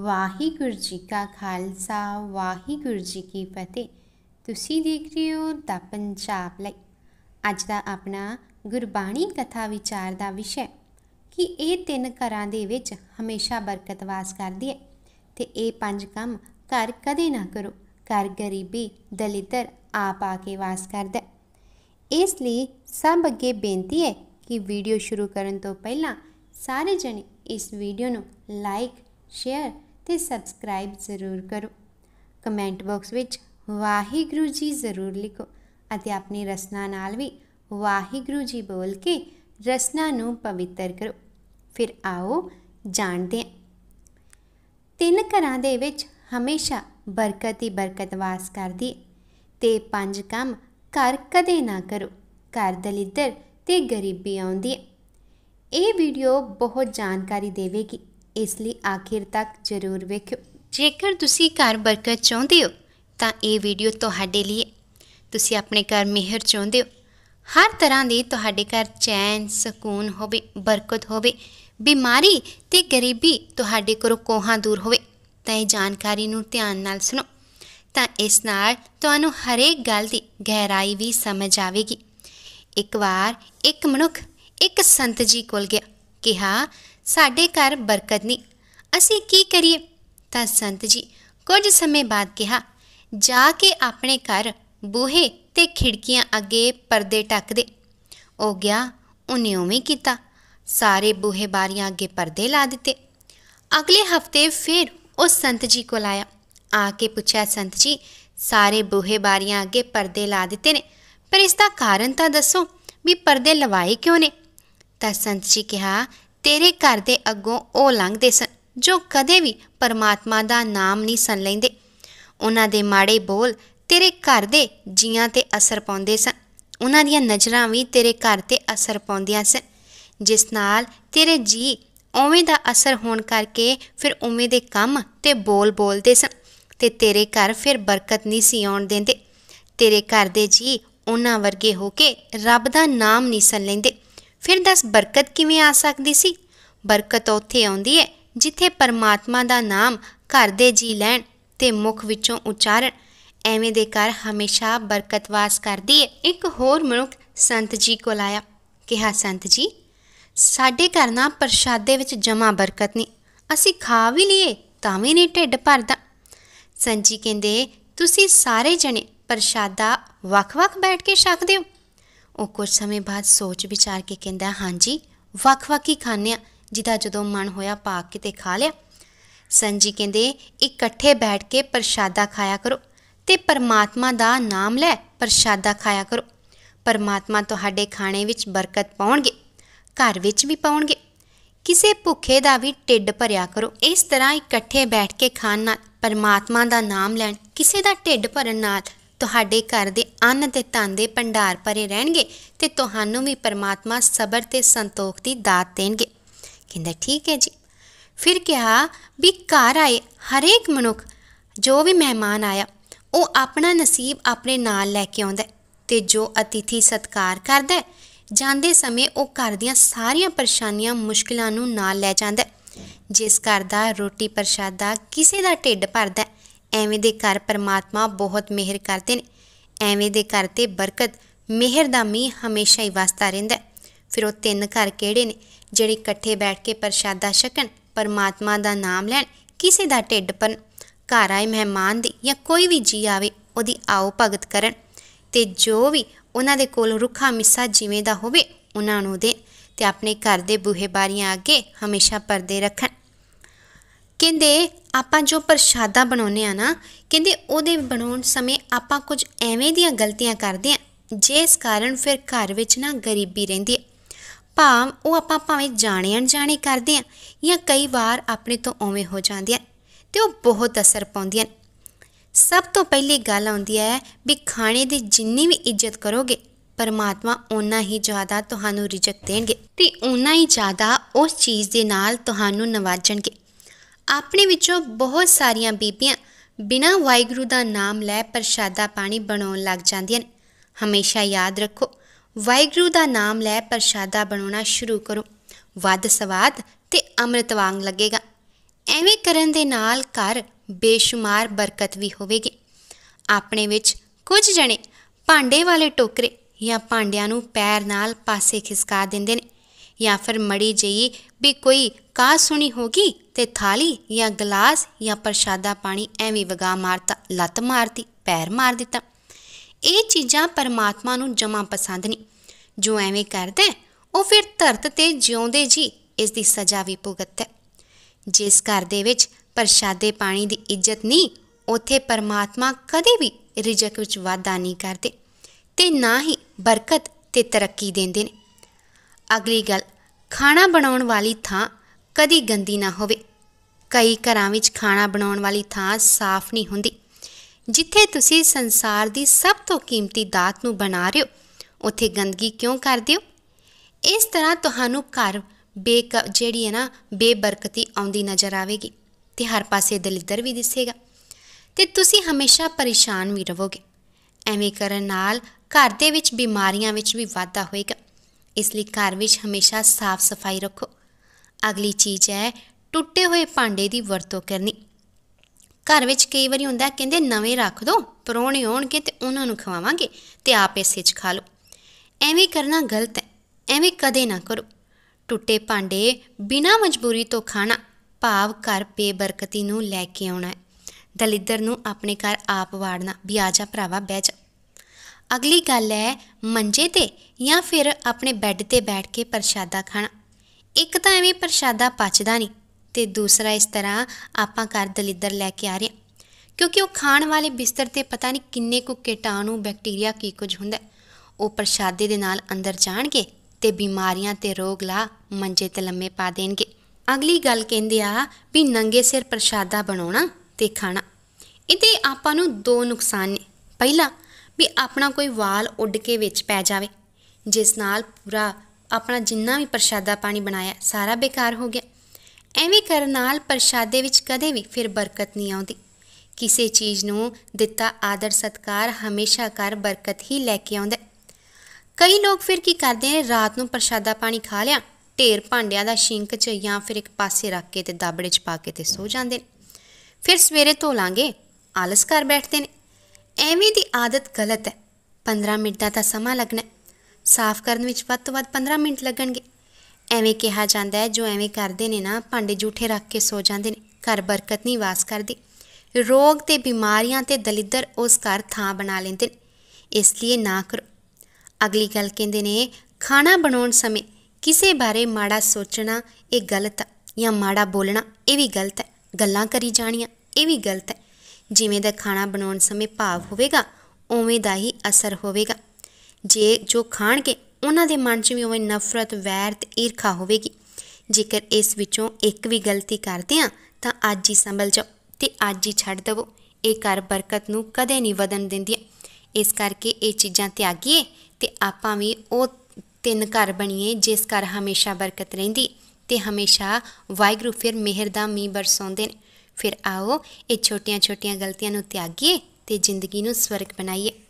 ਵਾਹਿਗੁਰੂ ਜੀ ਕਾ ਖਾਲਸਾ ਵਾਹਿਗੁਰੂ ਜੀ ਕੀ ਫਤਿਹ ਤੁਸੀਂ ਦੇਖ ਰਹੇ ਹੋ ਦਾ ਪੰਜਾਬ ਲਈ ਅੱਜ ਦਾ ਆਪਣਾ ਗੁਰਬਾਣੀ ਕਥਾ ਵਿਚਾਰ ਦਾ ਵਿਸ਼ਾ ਕਿ ਇਹ ਤਿੰਨ ਘਰਾਂ ਦੇ ਵਿੱਚ ਹਮੇਸ਼ਾ ਬਰਕਤ ਵਾਸ ਕਰਦੀ ਹੈ ਤੇ ਇਹ ਪੰਜ ਕੰਮ ਘਰ ਕਦੇ ਨਾ ਕਰੋ ਘਰ ਗਰੀਬੀ ਦਲਿਤਰ ਆਪ ਆ ਕੇ ਵਾਸ ਕਰਦਾ ਇਸ ਲਈ ਸਭ ਅੱਗੇ ਬੇਨਤੀ ਹੈ ਕਿ ਵੀਡੀਓ ਸ਼ੁਰੂ ਕਰਨ ਤੋਂ ਪਹਿਲਾਂ ਸਾਰੇ ਜਣੇ ਇਸ ਵੀਡੀਓ ਨੂੰ ਲਾਈਕ ਸ਼ੇਅਰ ਤੇ ਸਬਸਕ੍ਰਾਈਬ ਜ਼ਰੂਰ ਕਰੋ ਕਮੈਂਟ ਬਾਕਸ ਵਿੱਚ ਵਾਹਿਗੁਰੂ ਜੀ ਜ਼ਰੂਰ ਲਿਖੋ ਅਤੇ ਆਪਣੀ ਰਸਨਾ ਨਾਲ ਵੀ ਵਾਹਿਗੁਰੂ ਜੀ ਬੋਲ ਕੇ ਰਸਨਾ ਨੂੰ ਪਵਿੱਤਰ ਕਰੋ ਫਿਰ ਆਓ ਜਾਣਦੇ ਹਾਂ ਤਿੰਨ ਘਰਾਂ ਦੇ ਵਿੱਚ ਹਮੇਸ਼ਾ ਬਰਕਤ ਹੀ ਬਰਕਤ ਵਾਸ ਕਰਦੀ ਤੇ ਪੰਜ ਕੰਮ ਕਰ ਕਦੇ ਨਾ ਕਰੋ ਘਰ ਦਲਿੱਦਰ ਤੇ ਗਰੀਬੀ ਆਉਂਦੀ ਹੈ ਇਹ ਵੀਡੀਓ ਬਹੁਤ ਜਾਣਕਾਰੀ ਦੇਵੇਗੀ ਇਸ ਲਈ ਆਖਿਰ ਤੱਕ ਜ਼ਰੂਰ ਵੇਖਿਓ ਜੇਕਰ ਤੁਸੀਂ ਘਰ ਬਰਕਤ ਚਾਹੁੰਦੇ ਹੋ ਤਾਂ ਇਹ ਵੀਡੀਓ ਤੁਹਾਡੇ ਲਈ ਤੁਸੀਂ ਆਪਣੇ ਘਰ ਮਿਹਰ ਚਾਹੁੰਦੇ ਹੋ ਹਰ ਤਰ੍ਹਾਂ ਦੀ ਤੁਹਾਡੇ ਘਰ ਚੈਨ ਸਕੂਨ ਹੋਵੇ ਬਰਕਤ ਹੋਵੇ ਬਿਮਾਰੀ ਤੇ ਗਰੀਬੀ ਤੁਹਾਡੇ ਕੋਲੋਂ ਕੋਹਾਂ ਦੂਰ ਹੋਵੇ ਤਾਂ ਇਹ ਜਾਣਕਾਰੀ ਨੂੰ ਧਿਆਨ ਨਾਲ ਸੁਣੋ ਤਾਂ ਇਸ ਨਾਲ ਤੁਹਾਨੂੰ ਹਰੇਕ ਗੱਲ ਦੀ ਗਹਿਰਾਈ ਵੀ ਸਮਝ ਆਵੇਗੀ ਇੱਕ ਵਾਰ ਇੱਕ ਮਨੁੱਖ ਇੱਕ ਸੰਤ ਜੀ ਕੋਲ ਗਿਆ ਕਿਹਾ ਸਾਡੇ ਘਰ ਬਰਕਤ ਨਹੀਂ ਅਸੀਂ ਕੀ ਕਰੀਏ ਤਾਂ ਸੰਤ ਜੀ ਕੁਝ ਸਮੇਂ ਬਾਅਦ ਕਿਹਾ ਜਾ ਕੇ ਆਪਣੇ ਘਰ ਬੂਹੇ ਤੇ ਖਿੜਕੀਆਂ ਅੱਗੇ ਪਰਦੇ ਟੱਕ ਦੇ ਉਹ ਗਿਆ ਉਹਨੇ ਉਵੇਂ ਕੀਤਾ ਸਾਰੇ ਬੂਹੇ ਬਾਰੀਆਂ ਅੱਗੇ ਪਰਦੇ ਲਾ ਦਿੱਤੇ ਅਗਲੇ ਹਫਤੇ ਫਿਰ ਉਹ ਸੰਤ ਜੀ ਕੋਲ ਆਇਆ ਆ ਕੇ ਪੁੱਛਿਆ ਸੰਤ ਜੀ ਸਾਰੇ ਬੂਹੇ ਬਾਰੀਆਂ ਅੱਗੇ ਪਰਦੇ ਲਾ ਦਿੱਤੇ ਨੇ ਪਰ ਇਸ ਦਾ ਕਾਰਨ ਤਾਂ ਦੱਸੋ ਵੀ ਪਰਦੇ ਲਵਾਏ ਕਿਉਂ ਨੇ ਤਾਂ ਸੰਤ ਜੀ ਕਿਹਾ ਤੇਰੇ ਘਰ ਦੇ ਅੱਗੋਂ ਉਹ ਲੰਘਦੇ ਸਨ ਜੋ ਕਦੇ ਵੀ ਪਰਮਾਤਮਾ ਦਾ ਨਾਮ ਨਹੀਂ ਸੁਣ ਲੈਂਦੇ ਉਹਨਾਂ ਦੇ ਮਾੜੇ ਬੋਲ ਤੇਰੇ ਘਰ ਦੇ ਜੀਆਂ ਤੇ ਅਸਰ ਪਾਉਂਦੇ ਸਨ ਉਹਨਾਂ ਦੀਆਂ ਨਜ਼ਰਾਂ ਵੀ ਤੇਰੇ ਘਰ ਤੇ ਅਸਰ ਪਾਉਂਦੀਆਂ ਸਨ ਜਿਸ ਨਾਲ ਤੇਰੇ ਜੀ ਉਵੇਂ ਦਾ ਅਸਰ ਹੋਣ ਕਰਕੇ ਫਿਰ ਉਵੇਂ ਦੇ ਕੰਮ ਤੇ ਬੋਲ ਬੋਲਦੇ ਸਨ ਤੇ ਤੇਰੇ ਘਰ ਫਿਰ ਬਰਕਤ ਨਹੀਂ ਸੀ ਆਉਣ ਦਿੰਦੇ ਤੇਰੇ ਘਰ ਦੇ ਜੀ ਉਹਨਾਂ ਵਰਗੇ ਹੋ ਕੇ ਰੱਬ ਦਾ ਨਾਮ ਨਹੀਂ ਸੁਣ ਲੈਂਦੇ ਫਿਰ ਦੱਸ ਬਰਕਤ ਕਿਵੇਂ ਆ ਸਕਦੀ ਸੀ ਬਰਕਤ ਉੱਥੇ ਆਉਂਦੀ ਹੈ ਜਿੱਥੇ ਪਰਮਾਤਮਾ ਦਾ ਨਾਮ ਘਰ ਦੇ ਜੀ ਲੈਣ ਤੇ ਮੁਖ ਵਿੱਚੋਂ ਉਚਾਰਨ ਐਵੇਂ ਦੇ ਕਰ ਹਮੇਸ਼ਾ ਬਰਕਤ ਵਾਸ ਕਰਦੀ ਹੈ ਇੱਕ ਹੋਰ ਮਨੁੱਖ ਸੰਤ ਜੀ ਕੋਲ ਆਇਆ ਕਿਹਾ ਸੰਤ ਜੀ ਸਾਡੇ ਘਰ ਨਾ ਪ੍ਰਸ਼ਾਦੇ ਵਿੱਚ ਜਮਾ ਬਰਕਤ ਨਹੀਂ ਅਸੀਂ ਖਾ ਵੀ ਲਈਏ ਤਾਂ ਵੀ ਨਹੀਂ ਢਿੱਡ ਭਰਦਾ ਸੰਜੀ ਕਹਿੰਦੇ ਤੁਸੀਂ ਸਾਰੇ ਜਣੇ ਪ੍ਰਸ਼ਾਦਾ ਵੱਖ-ਵੱਖ ਬੈਠ ਕੇ ਛਕਦੇ ਹੋ ਉਹ ਕੁਝ ਸਮੇਂ ਬਾਅਦ ਸੋਚ ਵਿਚਾਰ ਕੇ ਕਹਿੰਦਾ ਹਾਂਜੀ ਵੱਖ ਵੱਖੀ ਹੀ ਖਾਣੇ ਆ ਜਿਹਦਾ ਜਦੋਂ ਮਨ ਹੋਇਆ ਪਾ ਕੇ ਤੇ ਖਾ ਲਿਆ ਸੰਜੀ ਕਹਿੰਦੇ ਇਕੱਠੇ ਬੈਠ ਕੇ ਪ੍ਰਸ਼ਾਦਾ ਖਾਇਆ ਕਰੋ ਤੇ ਪਰਮਾਤਮਾ ਦਾ ਨਾਮ ਲੈ ਪ੍ਰਸ਼ਾਦਾ ਖਾਇਆ ਕਰੋ ਪਰਮਾਤਮਾ ਤੁਹਾਡੇ ਖਾਣੇ ਵਿੱਚ ਬਰਕਤ ਪਾਉਣਗੇ ਘਰ ਵਿੱਚ ਵੀ ਪਾਉਣਗੇ ਕਿਸੇ ਭੁੱਖੇ ਦਾ ਵੀ ਢਿੱਡ ਭਰਿਆ ਕਰੋ ਇਸ ਤਰ੍ਹਾਂ ਇਕੱਠੇ ਬੈਠ ਕੇ ਖਾਣ ਨਾਲ ਪਰਮਾਤਮਾ ਦਾ ਨਾਮ ਲੈਣ ਕਿਸੇ ਦਾ ਢਿੱਡ ਭਰਨ ਨਾਲ ਤੁਹਾਡੇ ਘਰ ਦੇ ਅੰਨ ਤੇ ਧਨ ਦੇ ਭੰਡਾਰ ਭਰੇ ਰਹਿਣਗੇ ਤੇ ਤੁਹਾਨੂੰ ਵੀ ਪਰਮਾਤਮਾ ਸਬਰ ਤੇ ਸੰਤੋਖ ਦੀ ਦਾਤ ਦੇਣਗੇ ਕਹਿੰਦਾ ਠੀਕ ਹੈ ਜੀ ਫਿਰ ਕਿਹਾ ਵੀ ਘਰ ਆਏ ਹਰੇਕ ਮਨੁੱਖ ਜੋ ਵੀ ਮਹਿਮਾਨ ਆਇਆ ਉਹ ਆਪਣਾ ਨਸੀਬ ਆਪਣੇ ਨਾਲ ਲੈ ਕੇ ਆਉਂਦਾ ਤੇ ਜੋ ਅਤਿਥੀ ਸਤਕਾਰ ਕਰਦਾ ਜਾਂਦੇ ਸਮੇਂ ਉਹ ਘਰ ਦੀਆਂ ਸਾਰੀਆਂ ਪਰੇਸ਼ਾਨੀਆਂ ਮੁਸ਼ਕਲਾਂ ਨੂੰ ਨਾਲ ਲੈ ਜਾਂਦਾ ਜਿਸ ਘਰ ਦਾ ਰੋਟੀ ਪ੍ਰਸ਼ਾਦਾ ਕਿਸੇ ਦਾ ਢਿੱਡ ਭਰਦਾ ਐਵੇਂ ਦੇ ਘਰ ਪਰਮਾਤਮਾ ਬਹੁਤ ਮਿਹਰ ਕਰਦੇ ਨੇ ਐਵੇਂ ਦੇ ਘਰ ਤੇ ਬਰਕਤ ਮਿਹਰ ਦਾ ਮੀਂਹ ਹਮੇਸ਼ਾ ਹੀ ਵਸਦਾ ਰਹਿੰਦਾ ਫਿਰ ਉਹ ਤਿੰਨ ਘਰ ਕਿਹੜੇ ਨੇ ਜਿਹੜੇ ਇਕੱਠੇ ਬੈਠ ਕੇ ਪ੍ਰਸ਼ਾਦਾ ਛਕਣ ਪਰਮਾਤਮਾ ਦਾ ਨਾਮ ਲੈਣ ਕਿਸੇ ਦਾ ਢਿੱਡ ਪਰ ਘਰ ਆਏ ਮਹਿਮਾਨ ਦੀ ਜਾਂ ਕੋਈ ਵੀ ਜੀ ਆਵੇ ਉਹਦੀ ਆਓ ਭਗਤ ਕਰਨ ਤੇ ਜੋ ਵੀ ਉਹਨਾਂ ਦੇ ਕੋਲ ਰੁੱਖਾ ਮਿੱਸਾ ਜਿਵੇਂ ਦਾ ਹੋਵੇ ਉਹਨਾਂ ਨੂੰ ਦੇ ਤੇ ਆਪਣੇ ਘਰ ਦੇ ਬੂਹੇ ਬਾਰੀਆਂ ਅੱਗੇ ਹਮੇਸ਼ਾ ਪਰਦੇ ਰੱਖਣ ਕਹਿੰਦੇ ਆਪਾਂ ਜੋ ਪ੍ਰਸ਼ਾਦਾ ਬਣਾਉਨੇ ਆ ਨਾ ਕਹਿੰਦੇ ਉਹਦੇ ਬਣਾਉਣ ਸਮੇਂ ਆਪਾਂ ਕੁਝ ਐਵੇਂ ਦੀਆਂ ਗਲਤੀਆਂ ਕਰਦੇ ਆ ਜਿਸ ਕਾਰਨ ਫਿਰ ਘਰ ਵਿੱਚ ਨਾ ਗਰੀਬੀ ਰਹਿੰਦੀ ਹੈ ਭਾਵ ਉਹ ਆਪਾਂ ਭਾਵੇਂ ਜਾਣੇ ਅਣਜਾਣੇ ਕਰਦੇ ਆ ਜਾਂ ਕਈ ਵਾਰ ਆਪਣੇ ਤੋਂ ਓਵੇਂ ਹੋ ਜਾਂਦੀਆਂ ਤੇ ਉਹ ਬਹੁਤ ਅਸਰ ਪਾਉਂਦੀਆਂ ਸਭ ਤੋਂ ਪਹਿਲੀ ਗੱਲ ਆਉਂਦੀ ਹੈ ਵੀ ਖਾਣੇ ਦੀ ਜਿੰਨੀ ਵੀ ਇੱਜ਼ਤ ਕਰੋਗੇ ਪਰਮਾਤਮਾ ਓਨਾ ਹੀ ਜ਼ਿਆਦਾ ਤੁਹਾਨੂੰ ਰਿਜਕ ਦੇਣਗੇ ਤੇ ਓਨਾ ਹੀ ਜ਼ਿਆਦਾ ਉਸ ਚੀਜ਼ ਦੇ ਨਾਲ ਤੁਹਾਨੂੰ ਨਵਾਜਣਗੇ ਆਪਣੇ ਵਿੱਚੋਂ ਬਹੁਤ ਸਾਰੀਆਂ ਬੀਬੀਆਂ ਬਿਨਾਂ ਵਾਹਿਗੁਰੂ ਦਾ ਨਾਮ ਲੈ ਪ੍ਰਸ਼ਾਦਾ ਪਾਣੀ ਬਣਾਉਣ ਲੱਗ ਜਾਂਦੀਆਂ ਨੇ ਹਮੇਸ਼ਾ ਯਾਦ ਰੱਖੋ ਵਾਹਿਗੁਰੂ ਦਾ ਨਾਮ ਲੈ ਪ੍ਰਸ਼ਾਦਾ ਬਣਾਉਣਾ ਸ਼ੁਰੂ ਕਰੋ ਵੱਧ ਸਵਾਦ ਤੇ ਅੰਮ੍ਰਿਤ ਵਾਂਗ ਲੱਗੇਗਾ ਐਵੇਂ ਕਰਨ ਦੇ ਨਾਲ ਘਰ ਬੇਸ਼ੁਮਾਰ ਬਰਕਤ ਵੀ ਹੋਵੇਗੀ ਆਪਣੇ ਵਿੱਚ ਕੁਝ ਜਣੇ ਭਾਂਡੇ ਵਾਲੇ ਟੋਕਰੇ ਜਾਂ ਭਾਂਡਿਆਂ ਨੂੰ ਪੈਰ ਨਾਲ ਪਾਸੇ ਖਿਸਕਾ ਦਿੰਦੇ ਨੇ ਜਾਂ ਫਿਰ ਮੜੀ ਜਈ ਵੀ ਕੋਈ ਕਾ ਸੁਣੀ ਹੋਗੀ ਤੇ ਥਾਲੀ ਜਾਂ ਗਲਾਸ ਜਾਂ ਪ੍ਰਸ਼ਾਦਾ ਪਾਣੀ ਐਵੇਂ ਵਗਾ ਮਾਰਤਾ ਲੱਤ ਮਾਰਦੀ ਪੈਰ ਮਾਰ ਦਿੱਤਾ ਇਹ ਚੀਜ਼ਾਂ ਪਰਮਾਤਮਾ ਨੂੰ ਜਮਾ ਪਸੰਦ ਨਹੀਂ ਜੋ ਐਵੇਂ ਕਰਦਾ ਉਹ ਫਿਰ ਧਰਤ ਤੇ ਜਿਉਂਦੇ ਜੀ ਇਸ ਦੀ ਸਜ਼ਾ ਵੀ ਭੁਗਤਦਾ ਜਿਸ ਘਰ ਦੇ ਵਿੱਚ ਪ੍ਰਸ਼ਾਦੇ ਪਾਣੀ ਦੀ ਇੱਜ਼ਤ ਨਹੀਂ ਉਥੇ ਪਰਮਾਤਮਾ ਕਦੇ ਵੀ ਰਿਜਕ ਵਿੱਚ ਵਾਧਾ ਨਹੀਂ ਕਰਦੇ ਤੇ ਨਾ ਹੀ ਬਰਕਤ ਤੇ ਤਰੱਕੀ ਦਿੰਦੇ ਨੇ ਅਗਲੀ ਗੱਲ ਖਾਣਾ ਬਣਾਉਣ ਵਾਲੀ ਥਾਂ ਕਦੀ ਗੰਦੀ ਨਾ ਹੋਵੇ ਕਈ ਘਰਾਂ ਵਿੱਚ ਖਾਣਾ ਬਣਾਉਣ ਵਾਲੀ ਥਾਂ ਸਾਫ਼ ਨਹੀਂ ਹੁੰਦੀ ਜਿੱਥੇ ਤੁਸੀਂ ਸੰਸਾਰ ਦੀ ਸਭ ਤੋਂ ਕੀਮਤੀ ਦਾਤ ਨੂੰ ਬਣਾ ਰਹੇ ਹੋ ਉੱਥੇ ਗੰਦਗੀ ਕਿਉਂ ਕਰਦੇ ਹੋ ਇਸ ਤਰ੍ਹਾਂ ਤੁਹਾਨੂੰ ਘਰ ਬੇ ਜਿਹੜੀ ਹੈ ਨਾ ਬੇਬਰਕਤੀ ਆਉਂਦੀ ਨਜ਼ਰ ਆਵੇਗੀ ਤੇ ਹਰ ਪਾਸੇ ਦਲਿੱਦਰ ਵੀ ਦਿਸੇਗਾ ਤੇ ਤੁਸੀਂ ਹਮੇਸ਼ਾ ਪਰੇਸ਼ਾਨ ਵੀ ਰਹੋਗੇ ਐਵੇਂ ਕਰਨ ਨਾਲ ਘਰ ਦੇ ਵਿੱਚ ਬਿਮਾਰੀਆਂ ਵਿੱਚ ਵੀ ਵਾਧਾ ਹੋਏਗਾ ਇਸ ਲਈ ਘਰ ਵਿੱਚ ਹਮੇਸ਼ਾ ਸਾਫ਼ ਸਫਾਈ ਰੱਖੋ ਅਗਲੀ ਚੀਜ਼ ਹੈ ਟੁੱਟੇ ਹੋਏ ਭਾਂਡੇ ਦੀ ਵਰਤੋਂ ਕਰਨੀ ਘਰ ਵਿੱਚ ਕਈ ਵਾਰੀ ਹੁੰਦਾ ਕਹਿੰਦੇ ਨਵੇਂ ਰੱਖ ਦੋ ਪਰੋਣੇ ਆਉਣਗੇ ਤੇ ਉਹਨਾਂ ਨੂੰ ਖਵਾਵਾਂਗੇ ਤੇ ਆਪ ਇਸੇ 'ਚ ਖਾ ਲਓ ਐਵੇਂ ਕਰਨਾ ਗਲਤ ਹੈ ਐਵੇਂ ਕਦੇ ਨਾ ਕਰੋ ਟੁੱਟੇ ਭਾਂਡੇ ਬਿਨਾਂ ਮਜਬੂਰੀ ਤੋਂ ਖਾਣਾ ਭਾਵ ਘਰ ਬਰਕਤੀ ਨੂੰ ਲੈ ਕੇ ਆਉਣਾ ਹੈ ਦਲਿੱਦਰ ਨੂੰ ਆਪਣੇ ਘਰ ਆਪ ਵਾੜਨਾ ਵੀ ਆਜਾ ਭਰਾਵਾ ਬਹਿ ਜਾ ਅਗਲੀ ਗੱਲ ਹੈ ਮੰਜੇ ਤੇ ਜਾਂ ਫਿਰ ਆਪਣੇ ਬੈੱਡ ਤੇ ਬੈਠ ਕੇ ਪ੍ਰਸ਼ਾਦਾ ਖਾਣਾ ਇੱਕ ਤਾਂ ਐਵੇਂ ਪ੍ਰਸ਼ਾਦਾ ਪਚਦਾ ਨਹੀਂ ਤੇ ਦੂਸਰਾ ਇਸ ਤਰ੍ਹਾਂ ਆਪਾਂ ਘਰ ਦਲਿੱਦਰ ਲੈ ਕੇ ਆ ਰਹੇ ਕਿਉਂਕਿ ਉਹ ਖਾਣ ਵਾਲੇ ਬਿਸਤਰ ਤੇ ਪਤਾ ਨਹੀਂ ਕਿੰਨੇ ਕੁ ਕੀਟਾਣੂ ਬੈਕਟੀਰੀਆ ਕੀ ਕੁਝ ਹੁੰਦਾ ਉਹ ਪ੍ਰਸ਼ਾਦੇ ਦੇ ਨਾਲ ਅੰਦਰ ਜਾਣਗੇ ਤੇ ਬਿਮਾਰੀਆਂ ਤੇ ਰੋਗ ਲਾ ਮੰਜੇ ਤੇ ਲੰਮੇ ਪਾ ਦੇਣਗੇ ਅਗਲੀ ਗੱਲ ਕਹਿੰਦੇ ਆ ਵੀ ਨੰਗੇ ਸਿਰ ਪ੍ਰਸ਼ਾਦਾ ਬਣਾਉਣਾ ਤੇ ਖਾਣਾ ਇਹਦੇ ਆਪਾਂ ਨੂੰ ਦੋ ਨੁਕਸਾਨ ਨੇ ਪਹਿਲਾ ਵੀ ਆਪਣਾ ਕੋਈ ਵਾਲ ਉੱਡ ਕੇ ਵਿੱਚ ਪੈ ਜਾਵੇ ਜਿਸ ਨਾਲ ਪੂਰਾ ਆਪਣਾ ਜਿੰਨਾ ਵੀ ਪ੍ਰਸ਼ਾਦਾ ਪਾਣੀ ਬਣਾਇਆ ਸਾਰਾ ਬੇਕਾਰ ਹੋ ਗਿਆ ਐਵੇਂ ਕਰਨ ਨਾਲ ਪ੍ਰਸ਼ਾਦੇ ਵਿੱਚ ਕਦੇ ਵੀ ਫਿਰ ਬਰਕਤ ਨਹੀਂ ਆਉਂਦੀ ਕਿਸੇ ਚੀਜ਼ ਨੂੰ ਦਿੱਤਾ ਆਦਰ ਸਤਕਾਰ ਹਮੇਸ਼ਾ ਕਰ ਬਰਕਤ ਹੀ ਲੈ ਕੇ ਆਉਂਦਾ ਕਈ ਲੋਕ ਫਿਰ ਕੀ ਕਰਦੇ ਨੇ ਰਾਤ ਨੂੰ ਪ੍ਰਸ਼ਾਦਾ ਪਾਣੀ ਖਾ ਲਿਆ ਢੇਰ ਭਾਂਡਿਆਂ ਦਾ ਸ਼ਿੰਕ 'ਚ ਜਾਂ ਫਿਰ ਇੱਕ ਪਾਸੇ ਰੱਖ ਕੇ ਤੇ ਦਾਬੜੇ 'ਚ ਪਾ ਕੇ ਤੇ ਸੋ ਜਾਂਦੇ ਨੇ ਫਿਰ ਸਵੇਰੇ ਧੋ ਲਾਂਗੇ ਆਲਸ ਕਰ ਬੈਠਦੇ ਨੇ ਐਵੇਂ ਦੀ ਆਦਤ ਗਲਤ ਹੈ 15 ਮਿੰਟ ਦਾ ਤਾਂ ਸਮਾਂ ਲੱਗਣਾ ਸਾਫ਼ ਕਰਨ ਵਿੱਚ ਵੱਧ ਤੋਂ ਵੱਧ 15 ਮਿੰਟ ਲੱਗਣਗੇ ਐਵੇਂ ਕਿਹਾ ਜਾਂਦਾ ਹੈ ਜੋ ਐਵੇਂ ਕਰਦੇ ਨੇ ਨਾ ਭਾਂਡੇ ਝੂਠੇ ਰੱਖ ਕੇ ਸੋ ਜਾਂਦੇ ਨੇ ਘਰ ਬਰਕਤ ਨਹੀਂ ਵਾਸ ਕਰਦੀ ਰੋਗ ਤੇ ਬਿਮਾਰੀਆਂ ਤੇ ਦਲਿੱਦਰ ਉਸ ਘਰ ਥਾਂ ਬਣਾ ਲੈਂਦੇ ਨੇ ਇਸ ਲਈ ਨਾ ਕਰੋ ਅਗਲੀ ਗੱਲ ਕਹਿੰਦੇ ਨੇ ਖਾਣਾ ਬਣਾਉਣ ਸਮੇਂ ਕਿਸੇ ਬਾਰੇ ਮਾੜਾ ਸੋਚਣਾ ਇਹ ਗਲਤ ਹੈ ਜਾਂ ਮਾੜਾ ਬੋਲਣਾ ਇਹ ਵੀ ਗਲਤ ਹੈ ਗੱਲਾਂ ਕਰੀ ਜਾਣੀਆਂ ਇਹ ਵੀ ਗਲਤ ਹੈ ਜਿਵੇਂ ਦਾ ਖਾਣਾ ਬਣਾਉਣ ਸਮੇਂ ਭਾਵ ਹੋਵੇਗਾ ਉਵੇਂ ਦਾ ਹੀ ਅਸਰ ਹੋਵੇਗਾ ਜੇ ਜੋ ਖਾਣਗੇ ਉਹਨਾਂ ਦੇ ਮਨ 'ਚ ਵੀ ਉਵੇਂ ਨਫ਼ਰਤ ਵੈਰ ਤੇ ਈਰਖਾ ਹੋਵੇਗੀ ਜੇਕਰ ਇਸ ਵਿੱਚੋਂ ਇੱਕ ਵੀ ਗਲਤੀ ਕਰਦੇ ਆ ਤਾਂ ਅੱਜ ਹੀ ਸੰਭਲ ਜਾਓ ਤੇ ਅੱਜ ਹੀ ਛੱਡ ਦਵੋ ਇਹ ਕਰ ਬਰਕਤ ਨੂੰ ਕਦੇ ਨਹੀਂ ਵਧਣ ਦਿੰਦੀ ਇਸ ਕਰਕੇ ਇਹ ਚੀਜ਼ਾਂ ਤਿਆਗੀਏ ਤੇ ਆਪਾਂ ਵੀ ਉਹ ਤਿੰਨ ਘਰ ਬਣੀਏ ਜਿਸ ਘਰ ਹਮੇਸ਼ਾ ਬਰਕਤ ਰਹਿੰਦੀ ਤੇ ਹਮੇਸ਼ਾ ਵਾਹਿਗੁਰੂ ਫਿਰ ਮਿਹਰ ਦਾ ਮੀਂਹ ਬਰਸਾਉਂਦੇ ਨੇ ਫਿਰ ਆਓ ਇਹ ਛੋਟੀਆਂ-ਛੋਟੀਆਂ ਗਲਤੀਆਂ ਨੂੰ ਤਿਆਗੀਏ ਤੇ ਜ਼ਿੰਦਗੀ ਨੂੰ ਸਵਰਗ ਬਣਾਈਏ